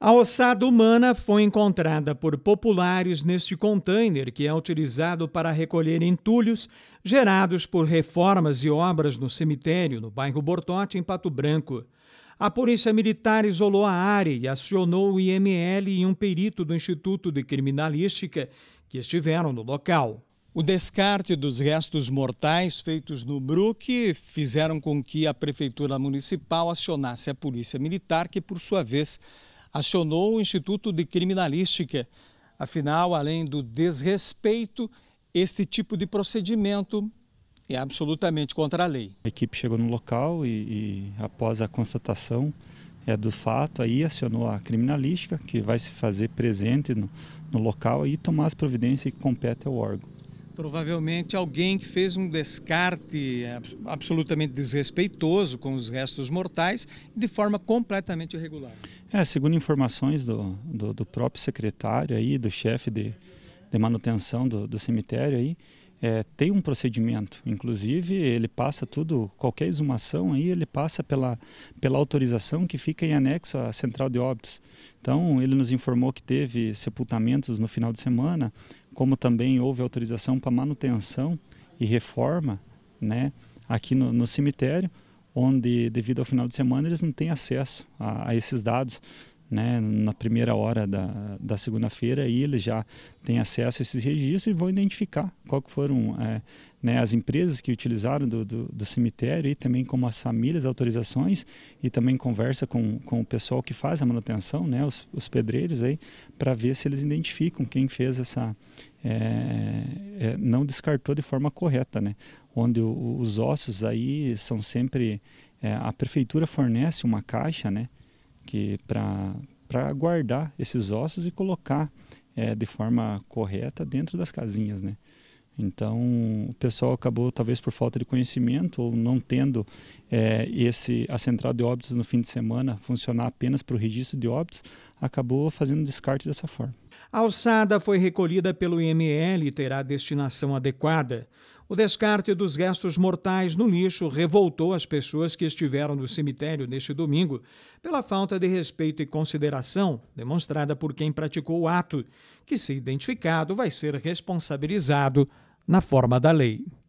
A ossada humana foi encontrada por populares neste container que é utilizado para recolher entulhos gerados por reformas e obras no cemitério no bairro Bortote, em Pato Branco. A Polícia Militar isolou a área e acionou o IML e um perito do Instituto de Criminalística que estiveram no local. O descarte dos restos mortais feitos no Brook fizeram com que a Prefeitura Municipal acionasse a Polícia Militar, que, por sua vez, acionou o Instituto de Criminalística. Afinal, além do desrespeito, este tipo de procedimento é absolutamente contra a lei. A equipe chegou no local e, e após a constatação é, do fato, aí acionou a criminalística, que vai se fazer presente no, no local e tomar as providências que compete ao órgão. Provavelmente alguém que fez um descarte absolutamente desrespeitoso com os restos mortais de forma completamente irregular. É, segundo informações do, do, do próprio secretário aí, do chefe de, de manutenção do, do cemitério aí, é, tem um procedimento. Inclusive, ele passa tudo, qualquer exumação aí, ele passa pela, pela autorização que fica em anexo à central de óbitos. Então, ele nos informou que teve sepultamentos no final de semana, como também houve autorização para manutenção e reforma, né, aqui no, no cemitério onde, devido ao final de semana, eles não têm acesso a, a esses dados né, na primeira hora da, da segunda-feira e eles já têm acesso a esses registros e vão identificar qual que foram é, né, as empresas que utilizaram do, do, do, cemitério e também como as famílias, autorizações e também conversa com, com o pessoal que faz a manutenção, né, os, os pedreiros aí, para ver se eles identificam quem fez essa, é, é, não descartou de forma correta, né, onde o, os ossos aí são sempre é, a prefeitura fornece uma caixa, né, que para guardar esses ossos e colocar é, de forma correta dentro das casinhas, né? Então o pessoal acabou talvez por falta de conhecimento ou não tendo é, esse a central de óbitos no fim de semana funcionar apenas para o registro de óbitos, acabou fazendo descarte dessa forma. A alçada foi recolhida pelo IML e terá destinação adequada. O descarte dos restos mortais no lixo revoltou as pessoas que estiveram no cemitério neste domingo pela falta de respeito e consideração demonstrada por quem praticou o ato, que, se identificado, vai ser responsabilizado na forma da lei.